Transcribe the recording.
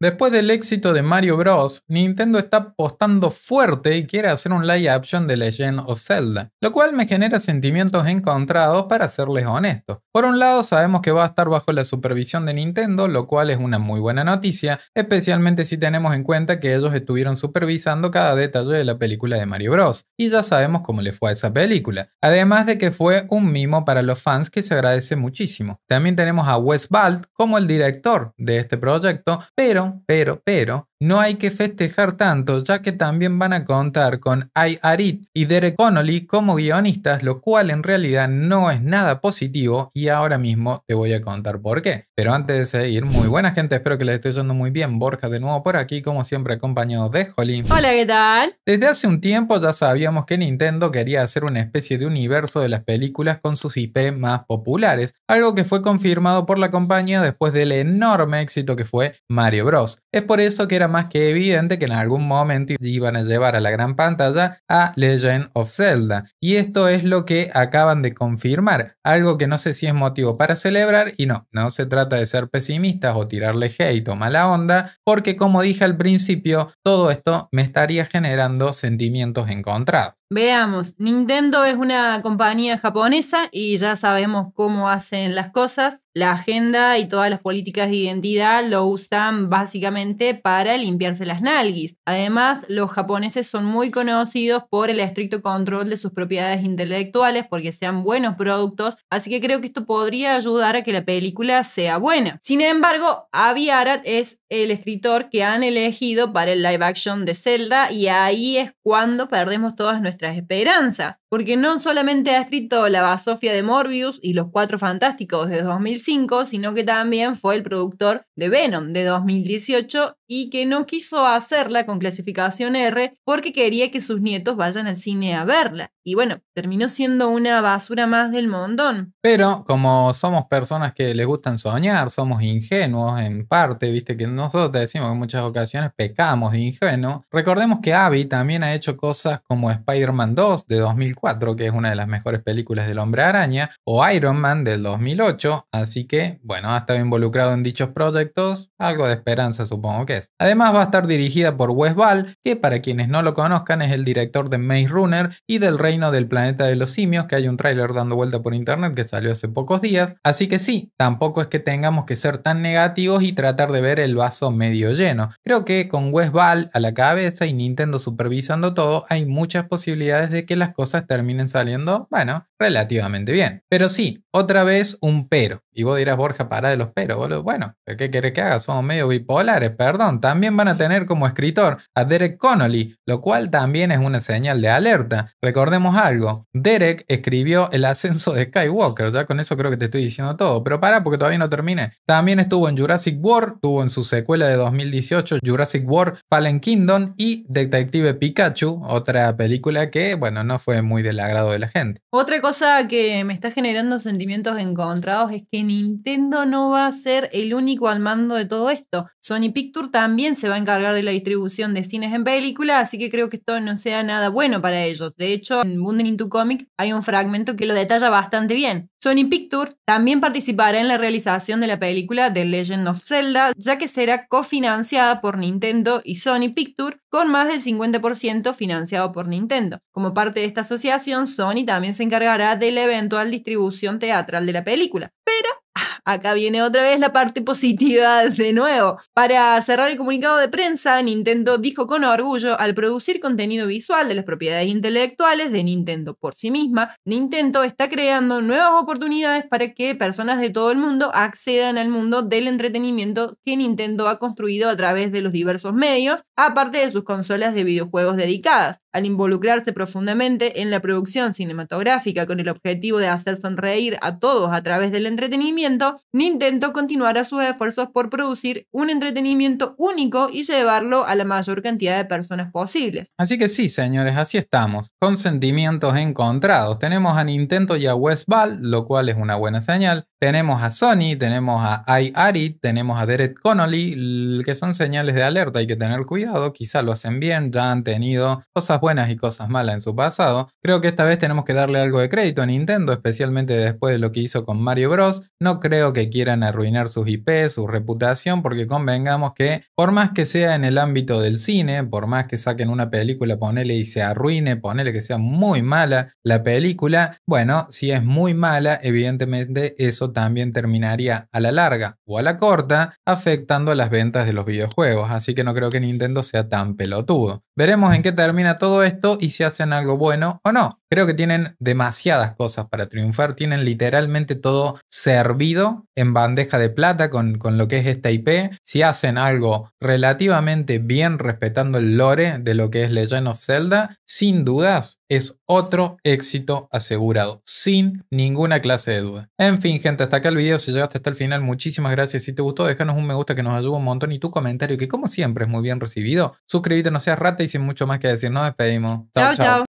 Después del éxito de Mario Bros, Nintendo está apostando fuerte y quiere hacer un live action de Legend of Zelda, lo cual me genera sentimientos encontrados para serles honestos. Por un lado, sabemos que va a estar bajo la supervisión de Nintendo, lo cual es una muy buena noticia, especialmente si tenemos en cuenta que ellos estuvieron supervisando cada detalle de la película de Mario Bros, y ya sabemos cómo le fue a esa película, además de que fue un mimo para los fans que se agradece muchísimo. También tenemos a Wes Bald como el director de este proyecto, pero pero, pero, no hay que festejar tanto, ya que también van a contar con Ai Arit y Derek Connolly como guionistas, lo cual en realidad no es nada positivo y ahora mismo te voy a contar por qué. Pero antes de seguir, muy buena gente, espero que les esté yendo muy bien. Borja de nuevo por aquí, como siempre acompañado de Jolín. Hola, ¿qué tal? Desde hace un tiempo ya sabíamos que Nintendo quería hacer una especie de universo de las películas con sus IP más populares, algo que fue confirmado por la compañía después del enorme éxito que fue Mario Bros. Es por eso que era más que evidente que en algún momento iban a llevar a la gran pantalla a Legend of Zelda. Y esto es lo que acaban de confirmar, algo que no sé si es motivo para celebrar y no, no se trata de ser pesimistas o tirarle hate o mala onda, porque como dije al principio, todo esto me estaría generando sentimientos encontrados. Veamos, Nintendo es una compañía japonesa y ya sabemos cómo hacen las cosas. La agenda y todas las políticas de identidad lo usan básicamente para limpiarse las nalguis. Además, los japoneses son muy conocidos por el estricto control de sus propiedades intelectuales porque sean buenos productos, así que creo que esto podría ayudar a que la película sea buena. Sin embargo, Avi Arad es el escritor que han elegido para el live action de Zelda y ahí es cuando perdemos todas nuestras nuestras esperanza. Porque no solamente ha escrito La Basofia de Morbius y Los Cuatro Fantásticos de 2005, sino que también fue el productor de Venom de 2018 y que no quiso hacerla con clasificación R porque quería que sus nietos vayan al cine a verla. Y bueno, terminó siendo una basura más del montón. Pero como somos personas que les gustan soñar, somos ingenuos en parte, viste que nosotros te decimos en muchas ocasiones pecamos de ingenuo, recordemos que Abby también ha hecho cosas como Spider-Man 2 de 2004 que es una de las mejores películas del hombre araña, o Iron Man del 2008, así que, bueno, ha estado involucrado en dichos proyectos, algo de esperanza supongo que es. Además va a estar dirigida por Wes Ball, que para quienes no lo conozcan es el director de Maze Runner y del Reino del Planeta de los Simios, que hay un tráiler dando vuelta por internet que salió hace pocos días, así que sí, tampoco es que tengamos que ser tan negativos y tratar de ver el vaso medio lleno. Creo que con Wes Ball a la cabeza y Nintendo supervisando todo, hay muchas posibilidades de que las cosas terminen saliendo, bueno, relativamente bien. Pero sí, otra vez un pero. Y vos dirás, Borja, pará de los peros, boludo. Bueno, ¿qué querés que haga? Somos medio bipolares, perdón. También van a tener como escritor a Derek Connolly, lo cual también es una señal de alerta. Recordemos algo: Derek escribió El ascenso de Skywalker. Ya con eso creo que te estoy diciendo todo. Pero para, porque todavía no terminé. También estuvo en Jurassic World, tuvo en su secuela de 2018, Jurassic World Fallen Kingdom y Detective Pikachu, otra película que, bueno, no fue muy del agrado de la gente. Otra cosa que me está generando sentimientos encontrados es que Nintendo no va a ser el único al mando de todo esto. Sony Pictures también se va a encargar de la distribución de cines en película, así que creo que esto no sea nada bueno para ellos. De hecho, en Bunden into Comic hay un fragmento que lo detalla bastante bien. Sony Pictures también participará en la realización de la película The Legend of Zelda, ya que será cofinanciada por Nintendo y Sony Pictures, con más del 50% financiado por Nintendo. Como parte de esta asociación, Sony también se encargará de la eventual distribución teatral de la película. Pero ah, acá viene otra vez la parte positiva de nuevo. Para cerrar el comunicado de prensa, Nintendo dijo con orgullo, al producir contenido visual de las propiedades intelectuales de Nintendo por sí misma, Nintendo está creando nuevas oportunidades para que personas de todo el mundo accedan al mundo del entretenimiento que Nintendo ha construido a través de los diversos medios, aparte de sus consolas de videojuegos dedicadas al involucrarse profundamente en la producción cinematográfica con el objetivo de hacer sonreír a todos a través del entretenimiento, Nintendo continuará sus esfuerzos por producir un entretenimiento único y llevarlo a la mayor cantidad de personas posibles. Así que sí, señores, así estamos, con sentimientos encontrados. Tenemos a Nintendo y a West Ball, lo cual es una buena señal. Tenemos a Sony, tenemos a I-Ari, tenemos a Derek Connolly, que son señales de alerta, hay que tener cuidado, quizá lo hacen bien, ya han tenido cosas buenas y cosas malas en su pasado. Creo que esta vez tenemos que darle algo de crédito a Nintendo, especialmente después de lo que hizo con Mario Bros. No creo que quieran arruinar sus IP, su reputación, porque convengamos que por más que sea en el ámbito del cine, por más que saquen una película, ponele y se arruine, ponele que sea muy mala la película, bueno, si es muy mala, evidentemente eso también terminaría a la larga o a la corta afectando a las ventas de los videojuegos, así que no creo que Nintendo sea tan pelotudo. Veremos en qué termina todo esto y si hacen algo bueno o no. Creo que tienen demasiadas cosas para triunfar, tienen literalmente todo servido en bandeja de plata con, con, lo que es esta IP. Si hacen algo relativamente bien respetando el lore de lo que es Legend of Zelda, sin dudas es otro éxito asegurado, sin ninguna clase de duda. En fin, gente, hasta acá el video. Si llegaste hasta el final, muchísimas gracias. Si te gustó, déjanos un me gusta que nos ayuda un montón y tu comentario, que como siempre es muy bien recibido. Suscríbete, no seas rata sin mucho más que decir, nos despedimos. chao. chao.